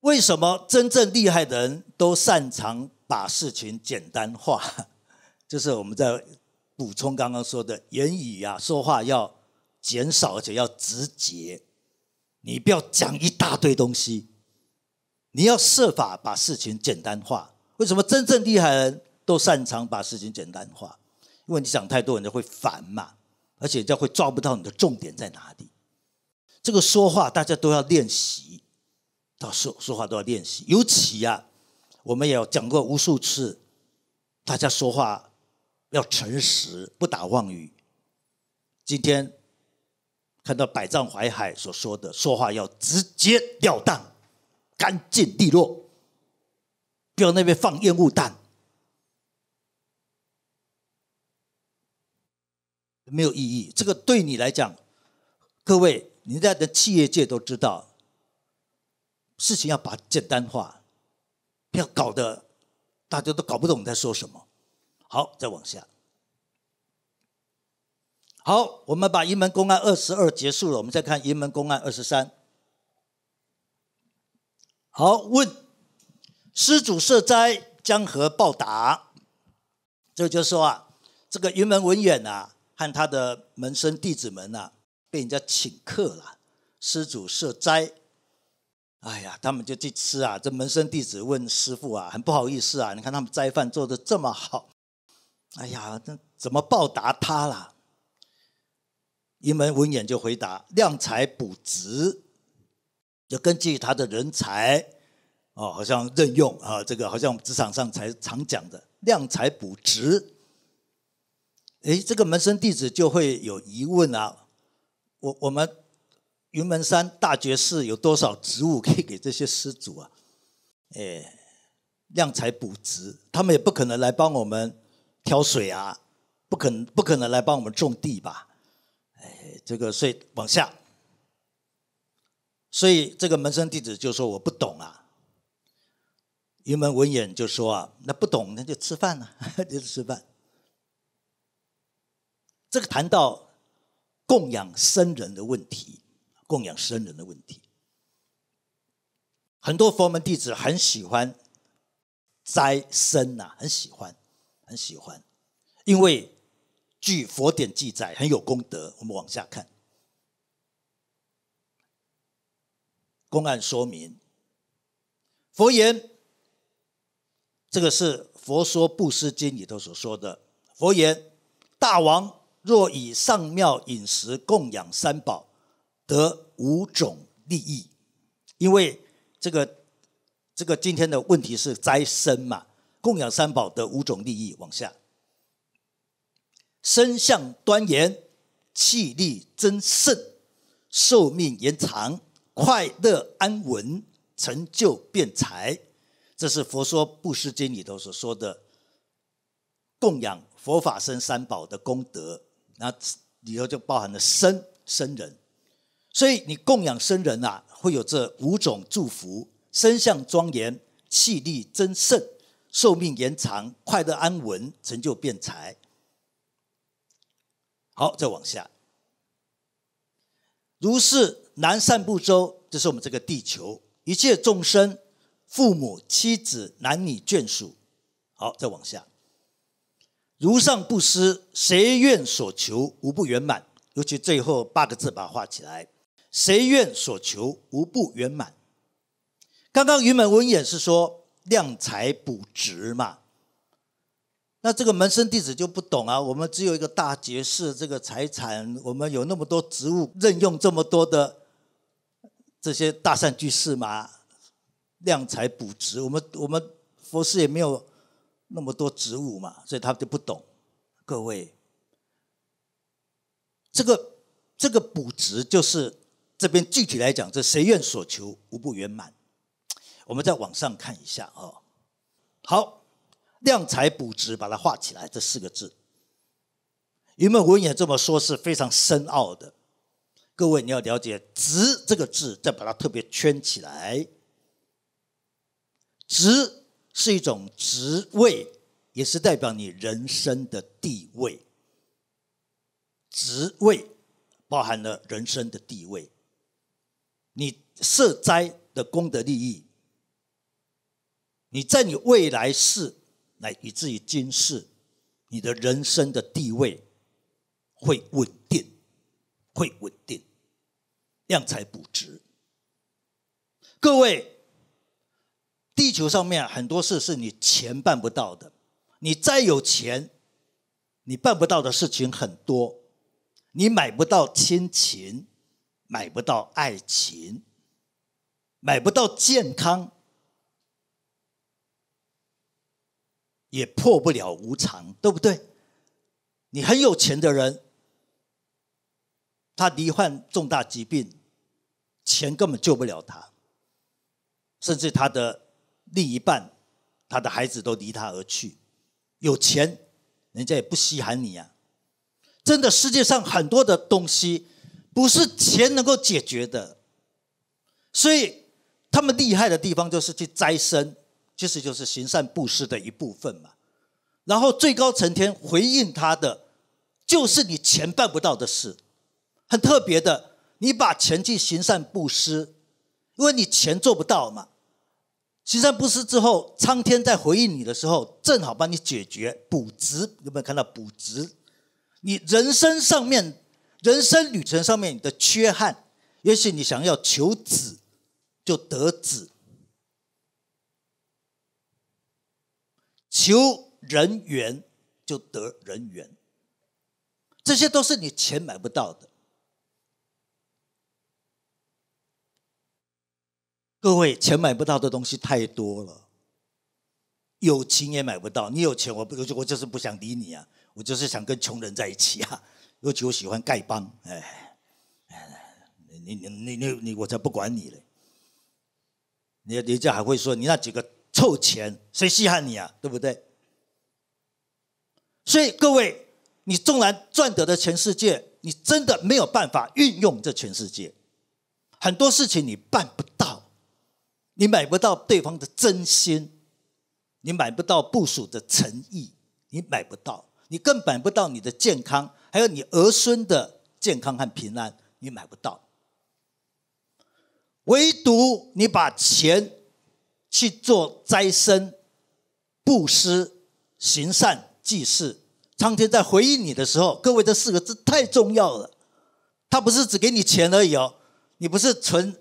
Speaker 1: 为什么真正厉害的人都擅长把事情简单化？就是我们在补充刚刚说的言语啊，说话要减少，而且要直接。你不要讲一大堆东西，你要设法把事情简单化。为什么真正厉害的人都擅长把事情简单化？因为你讲太多，人家会烦嘛，而且人家会抓不到你的重点在哪里。这个说话大家都要练习。说说话都要练习，尤其呀，我们也有讲过无数次，大家说话要诚实，不打妄语。今天看到百丈淮海所说的，说话要直截了当，干净利落，不要那边放烟雾弹，没有意义。这个对你来讲，各位，你在的企业界都知道。事情要把简单化，不要搞得大家都搞不懂你在说什么。好，再往下。好，我们把云门公案二十二结束了，我们再看云门公案二十三。好，问施主设斋，将何报答？这就说啊，这个云门文远啊，和他的门生弟子们啊，被人家请客了。施主设斋。哎呀，他们就去吃啊！这门生弟子问师傅啊，很不好意思啊，你看他们斋饭做的这么好，哎呀，那怎么报答他啦？一门文眼就回答：量才补职，就根据他的人才哦，好像任用啊，这个好像职场上才常讲的量才补职。哎，这个门生弟子就会有疑问啊，我我们。云门山大觉寺有多少植物可以给这些施主啊？哎，量财补植，他们也不可能来帮我们挑水啊，不可能，不可能来帮我们种地吧？哎，这个所以往下，所以这个门生弟子就说我不懂啊。云门闻言就说啊，那不懂那就吃饭了，就是吃饭。这个谈到供养僧人的问题。供养僧人的问题，很多佛门弟子很喜欢斋僧呐，很喜欢，很喜欢，因为据佛典记载很有功德。我们往下看，公案说明。佛言，这个是《佛说布施经》里头所说的。佛言，大王若以上庙饮食供养三宝，得。五种利益，因为这个这个今天的问题是斋生嘛，供养三宝的五种利益。往下，身相端严，气力增盛，寿命延长，快乐安稳，成就变财。这是佛说《布施经》里头所说的供养佛法僧三宝的功德。那里头就包含了生生人。所以你供养僧人啊，会有这五种祝福：身相庄严、气力增盛、寿命延长、快乐安稳、成就变财。好，再往下。如是南赡部洲，这是我们这个地球，一切众生、父母、妻子、男女眷属。好，再往下。如上不思，谁愿所求无不圆满。尤其最后八个字，把它画起来。谁愿所求无不圆满？刚刚于门文也是说量才补值嘛？那这个门生弟子就不懂啊！我们只有一个大觉士这个财产，我们有那么多职务任用，这么多的这些大善居士嘛？量才补值，我们我们佛寺也没有那么多职务嘛，所以他们就不懂。各位，这个这个补值就是。这边具体来讲，这谁愿所求无不圆满。我们再往上看一下啊。好，量才补值，把它画起来。这四个字，云梦文也这么说，是非常深奥的。各位，你要了解“值”这个字，再把它特别圈起来。“值是一种职位，也是代表你人生的地位。职位包含了人生的地位。你设斋的功德利益，你在你未来世，乃以至于今世，你的人生的地位会稳定，会稳定，量才补值。各位，地球上面很多事是你钱办不到的，你再有钱，你办不到的事情很多，你买不到亲情。买不到爱情，买不到健康，也破不了无常，对不对？你很有钱的人，他罹患重大疾病，钱根本救不了他，甚至他的另一半、他的孩子都离他而去。有钱人家也不稀罕你呀！真的，世界上很多的东西。不是钱能够解决的，所以他们厉害的地方就是去斋生，其实就是行善布施的一部分嘛。然后最高层天回应他的，就是你钱办不到的事，很特别的。你把钱去行善布施，因为你钱做不到嘛。行善布施之后，苍天在回应你的时候，正好帮你解决补值，有没有看到补值？你人生上面。人生旅程上面的缺憾，也许你想要求子就得子，求人缘就得人缘，这些都是你钱买不到的。各位，钱买不到的东西太多了，有情也买不到。你有钱，我我我就是不想理你啊，我就是想跟穷人在一起啊。尤其我喜欢丐帮，哎，你你你你你，我才不管你嘞！你人家还会说你那几个臭钱，谁稀罕你啊？对不对？所以各位，你纵然赚得了全世界，你真的没有办法运用这全世界。很多事情你办不到，你买不到对方的真心，你买不到部署的诚意，你买不到，你更买不到你的健康。还有你儿孙的健康和平安，你买不到。唯独你把钱去做斋生、布施、行善、济世，苍天在回应你的时候，各位，这四个字太重要了。他不是只给你钱而已哦，你不是存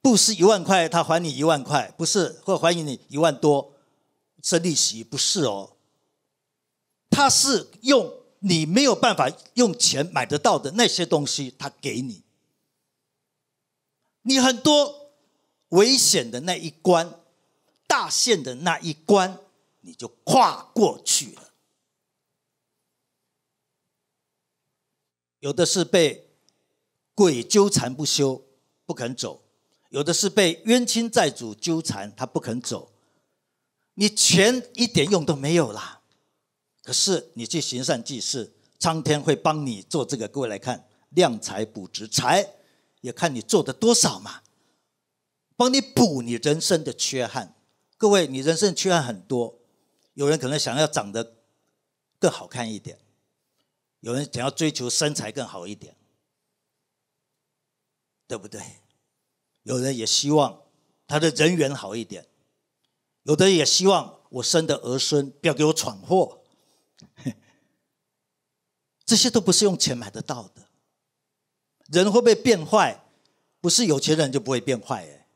Speaker 1: 布施一万块，他还你一万块，不是或还你一万多是利息，不是哦。他是用。你没有办法用钱买得到的那些东西，他给你。你很多危险的那一关、大限的那一关，你就跨过去了。有的是被鬼纠缠不休，不肯走；有的是被冤亲债主纠缠，他不肯走。你钱一点用都没有啦。可是你去行善济世，苍天会帮你做这个。各位来看，量财补值，财也看你做的多少嘛，帮你补你人生的缺憾。各位，你人生缺憾很多，有人可能想要长得更好看一点，有人想要追求身材更好一点，对不对？有人也希望他的人缘好一点，有的也希望我生的儿孙不要给我闯祸。这些都不是用钱买得到的。人会不会变坏？不是有钱人就不会变坏哎。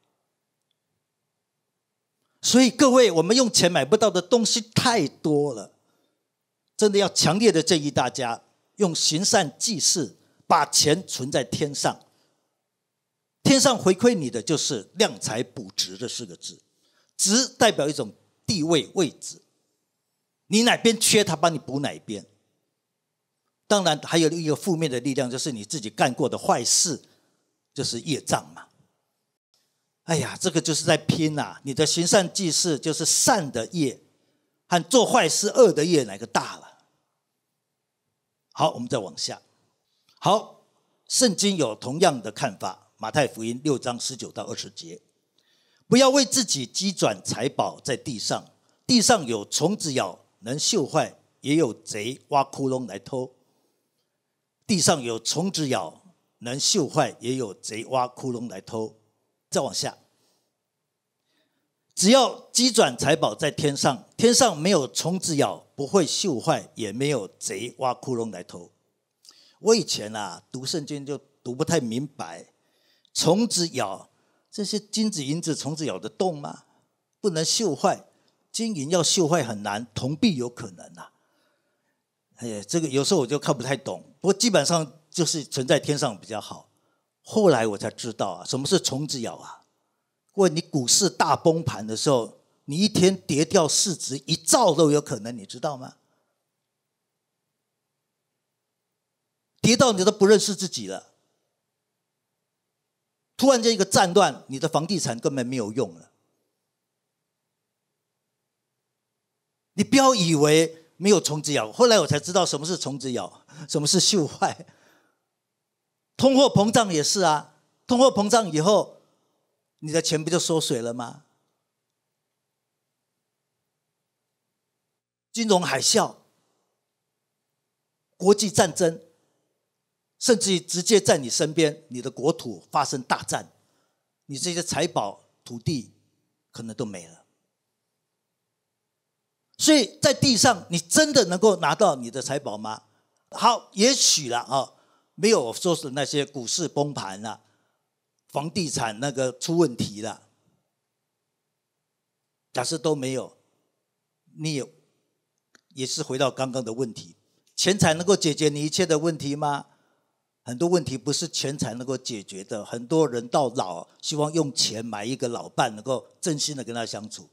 Speaker 1: 所以各位，我们用钱买不到的东西太多了，真的要强烈的建议大家用行善济世，把钱存在天上，天上回馈你的就是“量才补值”的四个字，“值”代表一种地位位置。你哪边缺，他帮你补哪边。当然，还有一个负面的力量，就是你自己干过的坏事，就是业障嘛。哎呀，这个就是在拼呐！你的行善济事，就是善的业，和做坏事恶的业，哪个大了？好，我们再往下。好，圣经有同样的看法，《马太福音》六章十九到二十节：“不要为自己积攒财宝在地上，地上有虫子咬。”能嗅坏，也有贼挖窟窿来偷；地上有虫子咬，能嗅坏，也有贼挖窟窿来偷。再往下，只要机转财宝在天上，天上没有虫子咬，不会嗅坏，也没有贼挖窟窿来偷。我以前啊读圣经就读不太明白，虫子咬这些金子银子，虫子咬得动吗？不能嗅坏。金银要锈坏很难，铜币有可能呐。哎，这个有时候我就看不太懂。不过基本上就是存在天上比较好。后来我才知道啊，什么是虫子咬啊？问你股市大崩盘的时候，你一天跌掉市值一兆都有可能，你知道吗？跌到你都不认识自己了。突然间一个战乱，你的房地产根本没有用了。你不要以为没有虫子咬，后来我才知道什么是虫子咬，什么是锈坏。通货膨胀也是啊，通货膨胀以后，你的钱不就缩水了吗？金融海啸、国际战争，甚至于直接在你身边，你的国土发生大战，你这些财宝、土地可能都没了。所以在地上，你真的能够拿到你的财宝吗？好，也许了啊，没有说是那些股市崩盘了，房地产那个出问题了，假设都没有，你有，也是回到刚刚的问题，钱财能够解决你一切的问题吗？很多问题不是钱财能够解决的，很多人到老希望用钱买一个老伴，能够真心的跟他相处。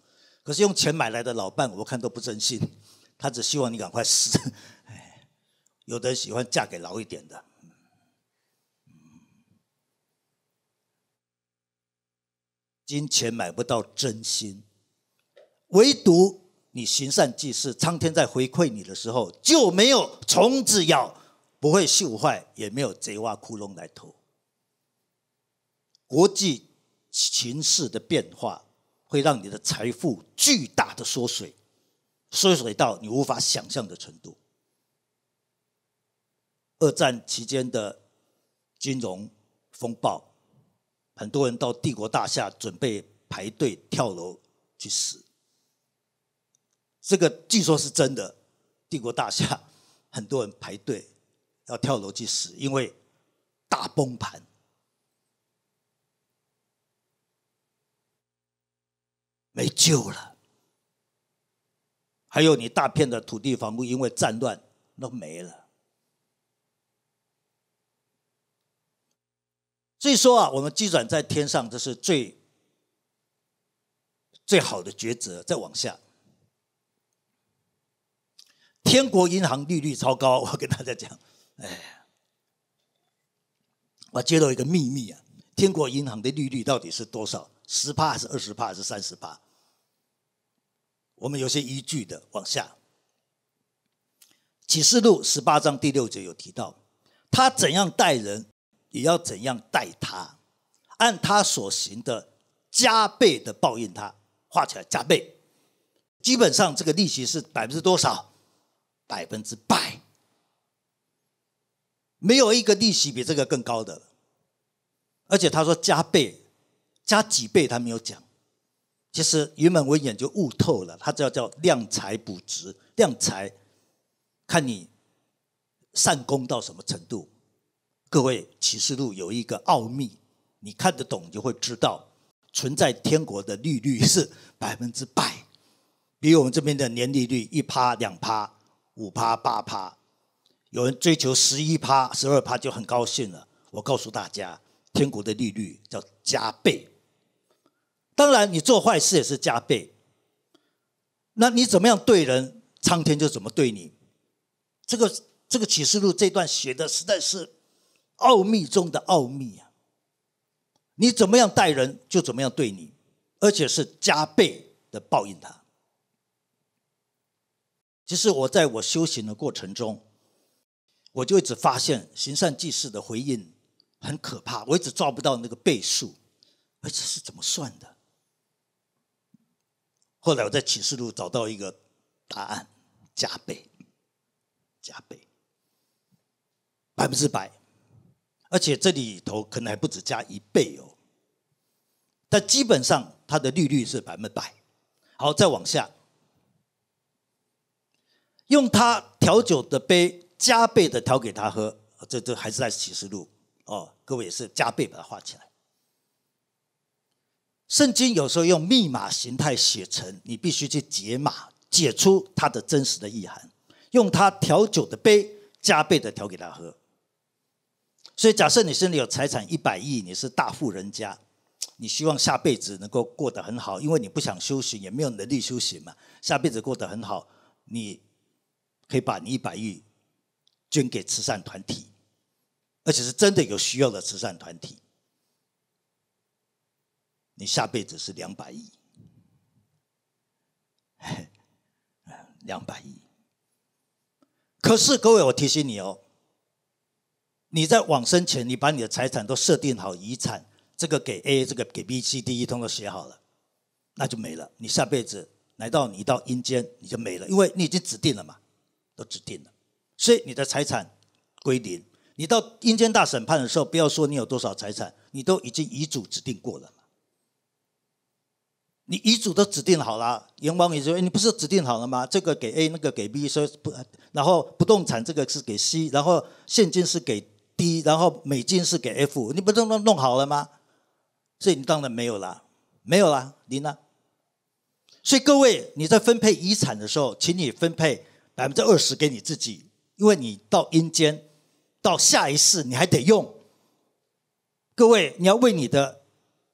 Speaker 1: 可是用钱买来的老伴，我看都不真心，他只希望你赶快死。哎，有的喜欢嫁给老一点的，金钱买不到真心，唯独你行善济世，苍天在回馈你的时候，就没有虫子咬，不会锈坏，也没有贼挖窟窿来偷。国际形势的变化。会让你的财富巨大的缩水，缩水到你无法想象的程度。二战期间的金融风暴，很多人到帝国大厦准备排队跳楼去死。这个据说是真的，帝国大厦很多人排队要跳楼去死，因为大崩盘。没救了，还有你大片的土地房屋，因为战乱都没了。所以说啊，我们机转在天上，这是最最好的抉择。再往下，天国银行利率超高，我跟大家讲，哎，我揭露一个秘密啊，天国银行的利率到底是多少？十帕还是二十帕还是三十帕？我们有些依据的往下，启示录十八章第六节有提到，他怎样待人，也要怎样待他，按他所行的加倍的报应他，画起来加倍，基本上这个利息是百分之多少？百分之百，没有一个利息比这个更高的，而且他说加倍，加几倍他没有讲。其实原本一眼就悟透了，它叫叫量才补值，量才看你善功到什么程度。各位启示录有一个奥秘，你看得懂就会知道，存在天国的利率是百分之百，比我们这边的年利率一趴、两趴、五趴、八趴，有人追求十一趴、十二趴就很高兴了。我告诉大家，天国的利率叫加倍。当然，你做坏事也是加倍。那你怎么样对人，苍天就怎么对你。这个这个启示录这段写的实在是奥秘中的奥秘啊！你怎么样待人，就怎么样对你，而且是加倍的报应他。其实我在我修行的过程中，我就一直发现行善济世的回应很可怕，我一直抓不到那个倍数，哎，这是怎么算的？后来我在启示录找到一个答案，加倍，加倍，百分之百，而且这里头可能还不止加一倍哦。但基本上它的利率是百分百。好，再往下，用它调酒的杯加倍的调给他喝，这这还是在启示录哦。各位也是加倍把它画起来。圣经有时候用密码形态写成，你必须去解码，解出它的真实的意涵，用它调酒的杯，加倍的调给他喝。所以，假设你身里有财产一百亿，你是大富人家，你希望下辈子能够过得很好，因为你不想修行，也没有能力修行嘛。下辈子过得很好，你可以把你一百亿捐给慈善团体，而且是真的有需要的慈善团体。你下辈子是两百亿，两百亿。可是各位，我提醒你哦，你在往生前，你把你的财产都设定好遗产，这个给 A，这个给 B、C、D、E，通都写好了，那就没了。你下辈子来到你到阴间，你就没了，因为你已经指定了嘛，都指定了，所以你的财产归零。你到阴间大审判的时候，不要说你有多少财产，你都已经遗嘱指定过了。你遗嘱都指定好了，阎王也说：“你不是指定好了吗？这个给 A，那个给 B，说不，然后不动产这个是给 C，然后现金是给 D，然后美金是给 F，你不都弄弄好了吗？”所以你当然没有了，没有了，零了。所以各位你在分配遗产的时候，请你分配百分之二十给你自己，因为你到阴间到下一世你还得用。各位你要为你的。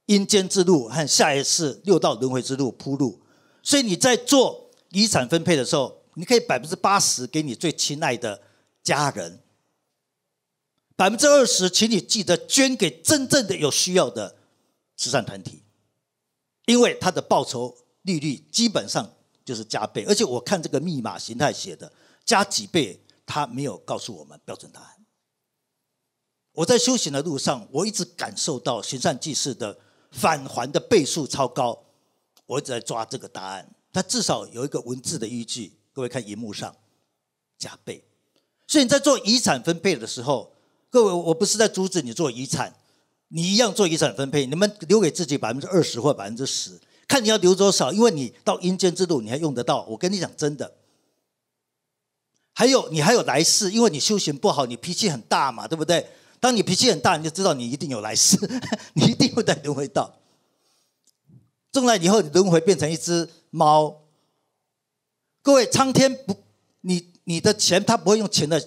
Speaker 1: 阴间之路和下一次六道轮回之路铺路，所以你在做遗产分配的时候，你可以百分之八十给你最亲爱的家人，百分之二十，请你记得捐给真正的有需要的慈善团体，因为他的报酬利率基本上就是加倍，而且我看这个密码形态写的加几倍，他没有告诉我们标准答案。我在修行的路上，我一直感受到行善济世的。返还的倍数超高，我直在抓这个答案。它至少有一个文字的依据。各位看荧幕上，加倍。所以你在做遗产分配的时候，各位我不是在阻止你做遗产，你一样做遗产分配。你们留给自己百分之二十或百分之十，看你要留多少，因为你到阴间之路你还用得到。我跟你讲真的，还有你还有来世，因为你修行不好，你脾气很大嘛，对不对？当你脾气很大，你就知道你一定有来世，你一定会在轮回道中来以后，轮回变成一只猫。各位，苍天不，你你的钱他不会用钱的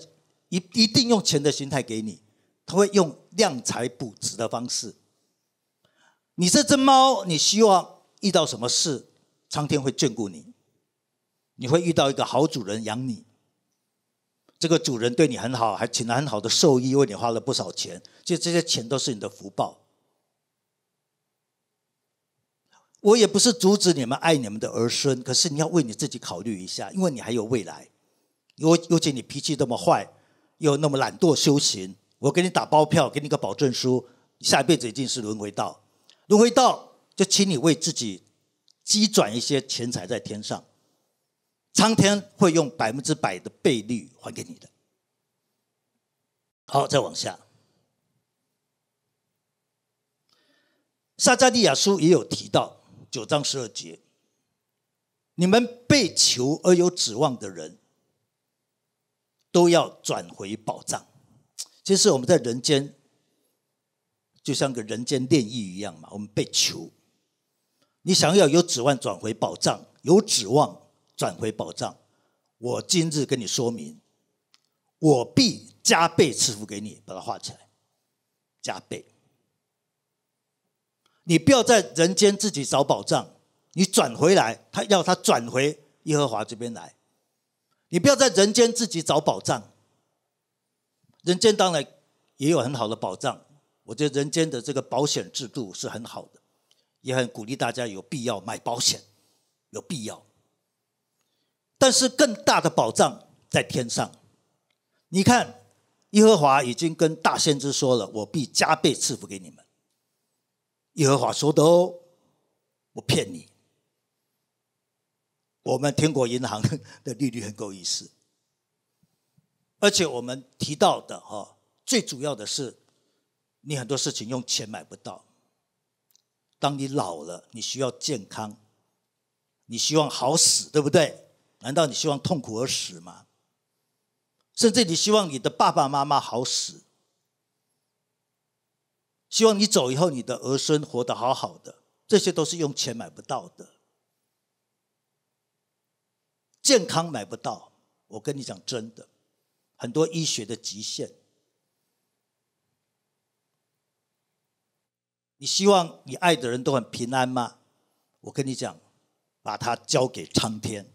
Speaker 1: 一一定用钱的形态给你，他会用量财补值的方式。你这只猫，你希望遇到什么事，苍天会眷顾你，你会遇到一个好主人养你。这个主人对你很好，还请了很好的兽医为你花了不少钱，其实这些钱都是你的福报。我也不是阻止你们爱你们的儿孙，可是你要为你自己考虑一下，因为你还有未来。尤尤其你脾气这么坏，又那么懒惰修行，我给你打包票，给你个保证书，下一辈子一定是轮回道。轮回道就请你为自己积攒一些钱财在天上。苍天会用百分之百的倍率还给你的。好，再往下，撒加利亚书也有提到九章十二节，你们被求而有指望的人，都要转回宝藏。其实我们在人间，就像个人间炼狱一样嘛，我们被求，你想要有指望转回宝藏，有指望。转回宝藏，我今日跟你说明，我必加倍赐福给你。把它画起来，加倍。你不要在人间自己找宝藏，你转回来，他要他转回耶和华这边来。你不要在人间自己找宝藏，人间当然也有很好的宝藏。我觉得人间的这个保险制度是很好的，也很鼓励大家有必要买保险，有必要。但是更大的保障在天上。你看，耶和华已经跟大先知说了，我必加倍赐福给你们。耶和华说的哦，我骗你。我们天国银行的利率很够意思，而且我们提到的哈，最主要的是，你很多事情用钱买不到。当你老了，你需要健康，你希望好死，对不对？难道你希望痛苦而死吗？甚至你希望你的爸爸妈妈好死，希望你走以后你的儿孙活得好好的，这些都是用钱买不到的，健康买不到。我跟你讲真的，很多医学的极限。你希望你爱的人都很平安吗？我跟你讲，把它交给苍天。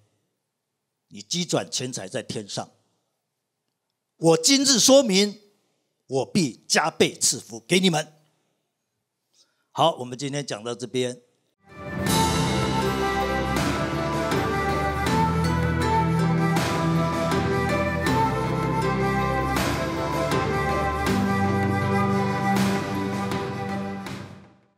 Speaker 1: 你积转钱财在天上，我今日说明，我必加倍赐福给你们。好，我们今天讲到这边。